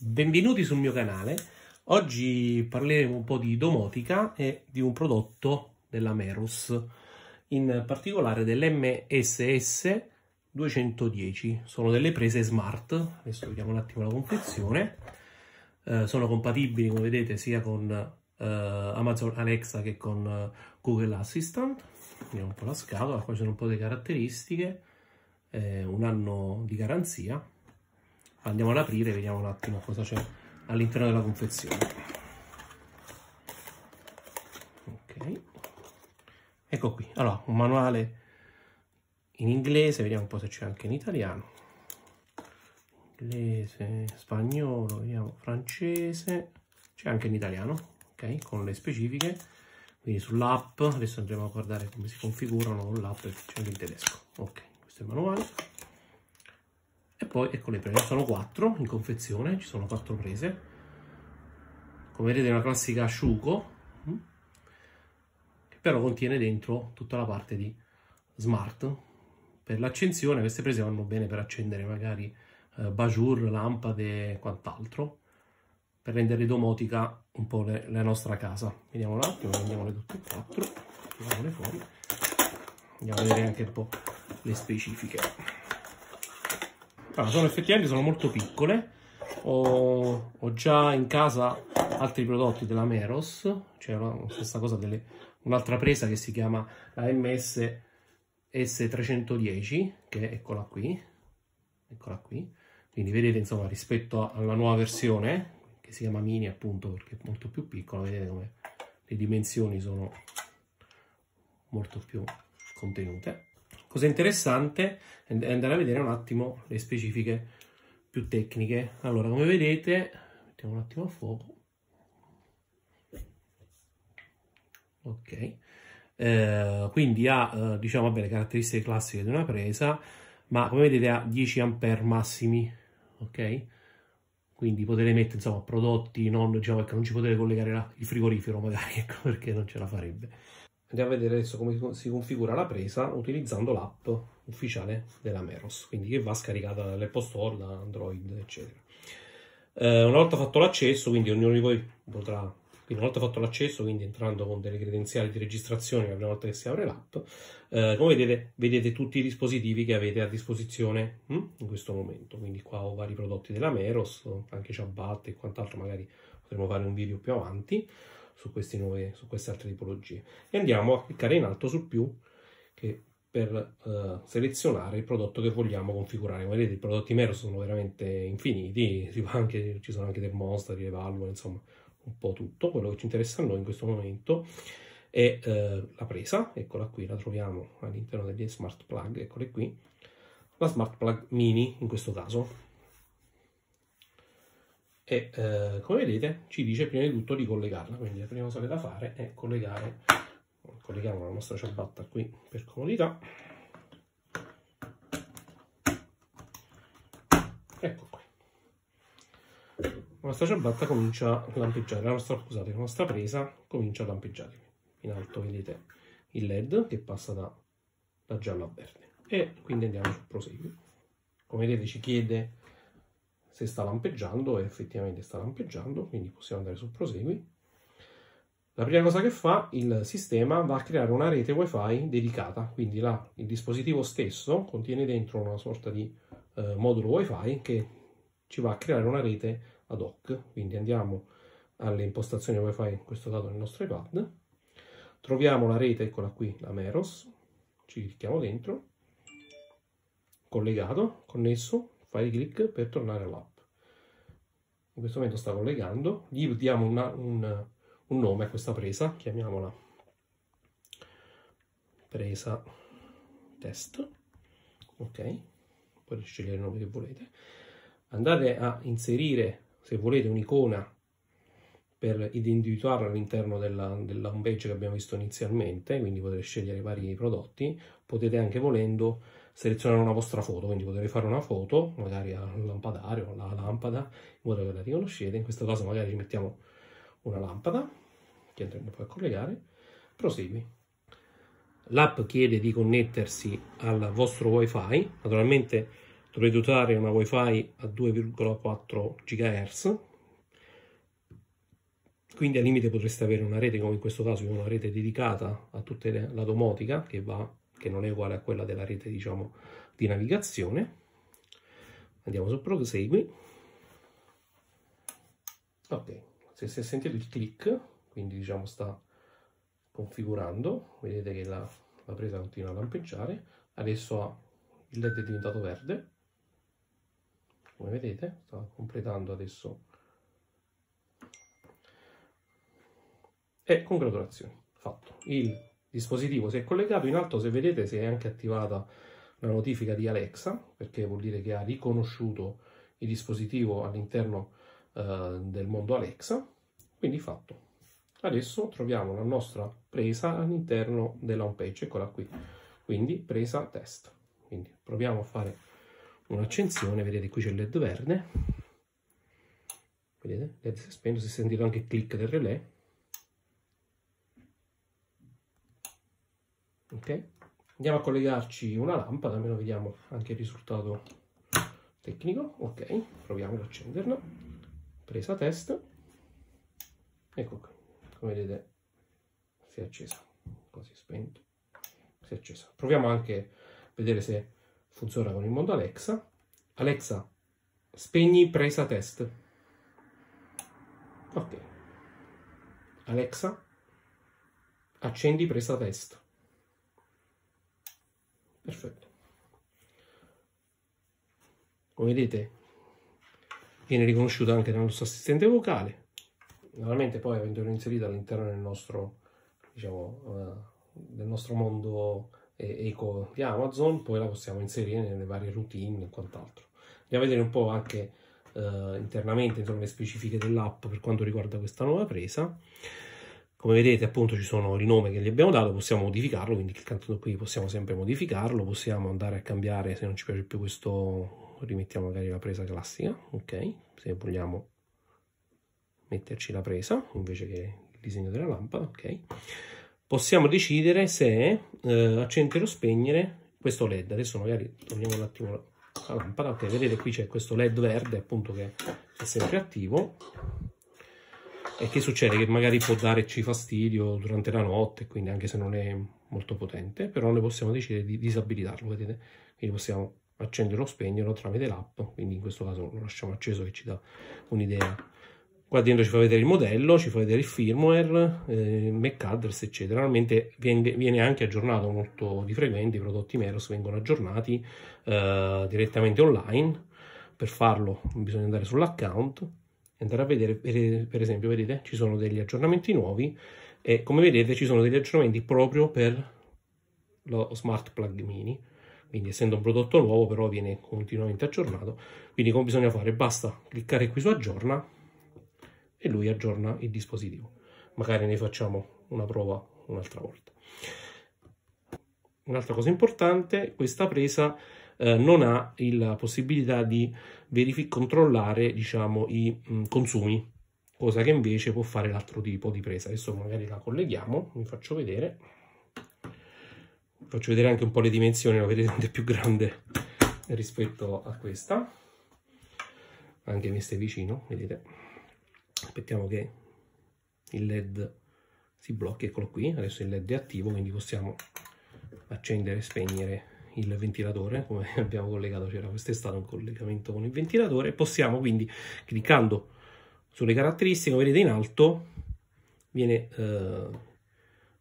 Benvenuti sul mio canale. Oggi parleremo un po' di domotica e di un prodotto della Merus, in particolare dell'MSS 210. Sono delle prese smart, adesso vediamo un attimo la confezione. Eh, sono compatibili, come vedete, sia con eh, Amazon Alexa che con eh, Google Assistant vediamo un po' la scatola, qua c'è un po' di caratteristiche, eh, un anno di garanzia. Andiamo ad aprire e vediamo un attimo cosa c'è all'interno della confezione. Ok, ecco qui, allora un manuale in inglese, vediamo un po' se c'è anche in italiano. Inglese, spagnolo, vediamo francese, c'è anche in italiano, ok, con le specifiche quindi sull'app adesso andremo a guardare come si configurano l'app e facciamo in tedesco ok questo è il manuale e poi ecco le prese sono 4 in confezione ci sono 4 prese come vedete è una classica asciugo mm, che però contiene dentro tutta la parte di smart per l'accensione queste prese vanno bene per accendere magari eh, bajour, lampade e quant'altro per rendere domotica un po' le, la nostra casa. Vediamo un attimo, prendiamole tutte e quattro, tiriamole fuori, andiamo a vedere anche un po' le specifiche. Allora, sono effettivamente sono molto piccole, ho, ho già in casa altri prodotti della Meros, c'è cioè la stessa cosa un'altra presa che si chiama la MS S310, che eccola qui, eccola qui, quindi vedete insomma rispetto alla nuova versione che si chiama mini appunto perché è molto più piccolo, vedete come le dimensioni sono molto più contenute. Cosa interessante è andare a vedere un attimo le specifiche più tecniche. Allora, come vedete, mettiamo un attimo a fuoco. Ok, eh, quindi ha eh, diciamo vabbè, le caratteristiche classiche di una presa, ma come vedete ha 10 ampere massimi, ok? quindi potete mettere insomma, prodotti non, diciamo, ecco, non ci potete collegare la, il frigorifero magari ecco, perché non ce la farebbe andiamo a vedere adesso come si configura la presa utilizzando l'app ufficiale della Meros quindi che va scaricata dall'Apple Store, da Android eccetera eh, una volta fatto l'accesso quindi ognuno di voi potrà quindi una volta fatto l'accesso, quindi entrando con delle credenziali di registrazione, la prima volta che si apre l'app, eh, come vedete, vedete tutti i dispositivi che avete a disposizione hm, in questo momento. Quindi qua ho vari prodotti della Meros, anche ciabatte e quant'altro, magari potremo fare un video più avanti su, nuove, su queste altre tipologie. E andiamo a cliccare in alto sul più, che per uh, selezionare il prodotto che vogliamo configurare. Come vedete i prodotti Meros sono veramente infiniti, anche, ci sono anche termostati, le valvole, insomma un po' tutto quello che ci interessa a noi in questo momento è eh, la presa, eccola qui, la troviamo all'interno degli smart plug, eccole qui, la smart plug mini in questo caso. E eh, come vedete ci dice prima di tutto di collegarla, quindi la prima cosa che da fare è collegare, colleghiamo la nostra ciabatta qui per comodità. Ecco, la nostra ciabatta comincia a lampeggiare, la nostra, scusate, la nostra presa comincia a lampeggiare. In alto vedete il LED che passa da, da giallo a verde. E quindi andiamo sul prosegui. Come vedete ci chiede se sta lampeggiando e effettivamente sta lampeggiando, quindi possiamo andare sul prosegui. La prima cosa che fa il sistema va a creare una rete wifi dedicata, quindi là, il dispositivo stesso contiene dentro una sorta di eh, modulo wifi che ci va a creare una rete ad hoc, quindi andiamo alle impostazioni wifi in questo caso nel nostro iPad, troviamo la rete, eccola qui, la Meros, ci clicchiamo dentro, collegato, connesso, fai clic per tornare all'app. In questo momento sta collegando, gli diamo una, un, un nome a questa presa, chiamiamola presa test, ok? Potete scegliere il nome che volete. Andate a inserire se volete un'icona per individuarla all'interno della, della homepage che abbiamo visto inizialmente, quindi potete scegliere i vari prodotti, potete anche volendo selezionare una vostra foto, quindi potete fare una foto, magari al lampadario, alla lampada, in modo che la riconoscete, in questo caso magari ci mettiamo una lampada, che andremo poi a collegare, prosegui. L'app chiede di connettersi al vostro wifi, naturalmente dovrete dotare una wifi a 2,4 GHz quindi al limite potreste avere una rete come in questo caso una rete dedicata a tutta la domotica che, va, che non è uguale a quella della rete diciamo, di navigazione andiamo su prosegui ok se si è sentito il click quindi diciamo sta configurando vedete che la, la presa continua a lampeggiare adesso il led è diventato verde come vedete sta completando adesso e congratulazioni fatto il dispositivo si è collegato in alto se vedete si è anche attivata la notifica di Alexa perché vuol dire che ha riconosciuto il dispositivo all'interno eh, del mondo Alexa quindi fatto adesso troviamo la nostra presa all'interno della home page eccola qui quindi presa test quindi proviamo a fare un'accensione, vedete qui c'è il led verde, vedete, led si è spento, si è sentito anche il click del relè, ok? Andiamo a collegarci una lampada, almeno vediamo anche il risultato tecnico, ok, proviamo ad accenderla, presa test, ecco qui, come vedete si è accesa, così spento, si è accesa. Proviamo anche a vedere se funziona con il mondo Alexa. Alexa, spegni presa test. Ok. Alexa, accendi presa test. Perfetto. Come vedete, viene riconosciuta anche dal nostro assistente vocale. Normalmente poi avendolo inserito all'interno del nostro, diciamo, uh, del nostro mondo eco di Amazon, poi la possiamo inserire nelle varie routine e quant'altro. Andiamo a vedere un po' anche eh, internamente le specifiche dell'app per quanto riguarda questa nuova presa. Come vedete appunto ci sono il nome che gli abbiamo dato, possiamo modificarlo, quindi cliccando qui possiamo sempre modificarlo, possiamo andare a cambiare se non ci piace più questo, rimettiamo magari la presa classica, ok? Se vogliamo metterci la presa invece che il disegno della lampada, ok? possiamo decidere se eh, accendere o spegnere questo led. Adesso magari togliamo un attimo la lampada. Ok, vedete qui c'è questo led verde appunto che è sempre attivo. E che succede? Che magari può darci fastidio durante la notte, quindi anche se non è molto potente, però noi possiamo decidere di disabilitarlo, vedete? Quindi possiamo accendere o spegnerlo tramite l'app, quindi in questo caso lo lasciamo acceso che ci dà un'idea qua dentro ci fa vedere il modello, ci fa vedere il firmware, eh, MacAddress eccetera, normalmente viene, viene, anche aggiornato molto di frequente, i prodotti Meros vengono aggiornati eh, direttamente online, per farlo bisogna andare sull'account e andare a vedere, per esempio vedete ci sono degli aggiornamenti nuovi e come vedete ci sono degli aggiornamenti proprio per lo smart plug mini, quindi essendo un prodotto nuovo però viene continuamente aggiornato, quindi come bisogna fare? Basta cliccare qui su aggiorna e lui aggiorna il dispositivo. Magari ne facciamo una prova un'altra volta. Un'altra cosa importante, questa presa eh, non ha la possibilità di controllare diciamo, i mh, mm, consumi, cosa che invece può fare l'altro tipo di presa. Adesso magari la colleghiamo, vi faccio vedere. faccio vedere anche un po' le dimensioni, la vedete più grande rispetto a questa. Anche messa vicino, vedete aspettiamo che il led si blocchi eccolo qui adesso il led è attivo quindi possiamo accendere e spegnere il ventilatore come abbiamo collegato c'era stato un collegamento con il ventilatore possiamo quindi cliccando sulle caratteristiche come vedete in alto viene eh,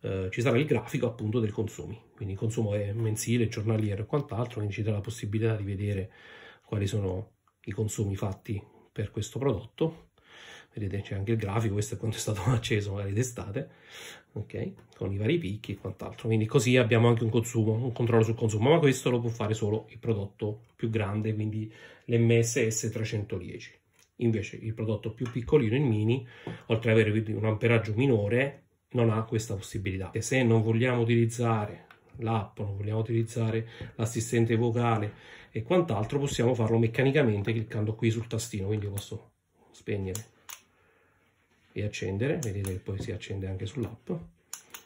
eh, ci sarà il grafico appunto del consumo, quindi il consumo è mensile giornaliero e quant'altro quindi ci dà la possibilità di vedere quali sono i consumi fatti per questo prodotto vedete c'è anche il grafico, questo è quanto è stato acceso magari d'estate, ok? Con i vari picchi e quant'altro, quindi così abbiamo anche un consumo, un controllo sul consumo, ma questo lo può fare solo il prodotto più grande, quindi l'MSS 310. Invece il prodotto più piccolino, il mini, oltre ad avere quindi un amperaggio minore, non ha questa possibilità. E se non vogliamo utilizzare l'app, non vogliamo utilizzare l'assistente vocale e quant'altro, possiamo farlo meccanicamente cliccando qui sul tastino, quindi posso spegnere e accendere, vedete che poi si accende anche sull'app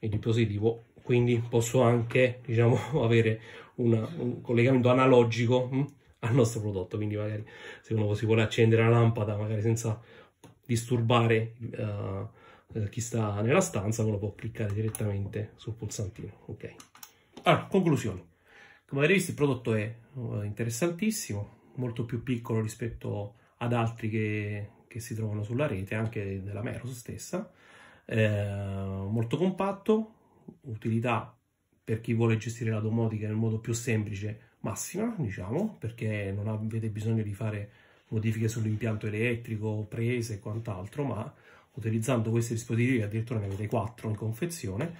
il dispositivo, quindi posso anche diciamo, avere una, un collegamento analogico mh, hm, al nostro prodotto, quindi magari se uno si vuole accendere la lampada magari senza disturbare uh, chi sta nella stanza, uno può cliccare direttamente sul pulsantino. Ok, allora conclusione. Come avete visto il prodotto è eh, interessantissimo, molto più piccolo rispetto ad altri che che si trovano sulla rete, anche della Meros stessa, eh, molto compatto, utilità per chi vuole gestire la domotica nel modo più semplice massima, diciamo, perché non avete bisogno di fare modifiche sull'impianto elettrico, prese e quant'altro, ma utilizzando questi dispositivi, addirittura ne avete 4 in confezione,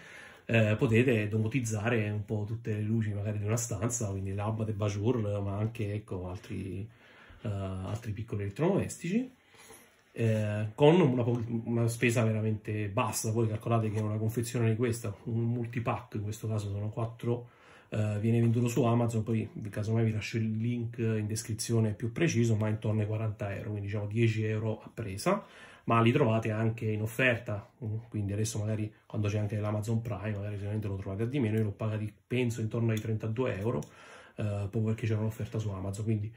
eh, potete domotizzare un po' tutte le luci magari di una stanza, quindi l'Abba de Bajour, ma anche ecco, altri, eh, altri piccoli elettrodomestici. Eh, con una, una, spesa veramente bassa. Voi calcolate che una confezione di questa, un multipack, in questo caso sono 4, eh, viene venduto su Amazon, poi casomai vi lascio il link in descrizione più preciso, ma intorno ai 40 euro, quindi diciamo 10 euro a presa, ma li trovate anche in offerta, mm, quindi adesso magari quando c'è anche l'Amazon Prime, magari sicuramente lo trovate a di meno, io l'ho pagato penso intorno ai 32 euro, eh, proprio perché c'era un'offerta su Amazon, quindi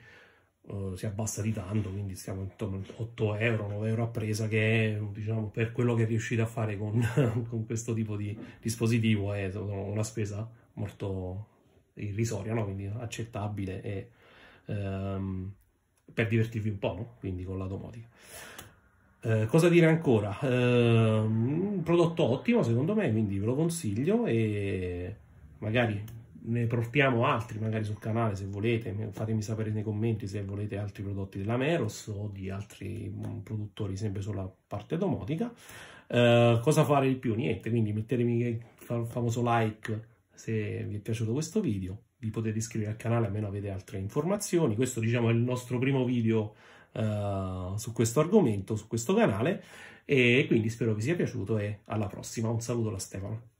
eh, si abbassa di tanto, quindi stiamo intorno a 8 euro, 9 euro a presa, che diciamo, per quello che riuscite a fare con, con questo tipo di dispositivo è eh, una spesa molto irrisoria, no? quindi accettabile e, um, per divertirvi un po', no? quindi con la domotica. Eh, cosa dire ancora? Eh, un prodotto ottimo secondo me, quindi ve lo consiglio e magari ne portiamo altri magari sul canale se volete, fatemi sapere nei commenti se volete altri prodotti della Meros o di altri mm, produttori sempre sulla parte domotica. Eh, cosa fare di più? Niente, quindi mettetemi il famoso like se vi è piaciuto questo video, vi potete iscrivere al canale almeno avete altre informazioni, questo diciamo è il nostro primo video eh, su questo argomento, su questo canale e quindi spero vi sia piaciuto e alla prossima, un saluto da Stefano.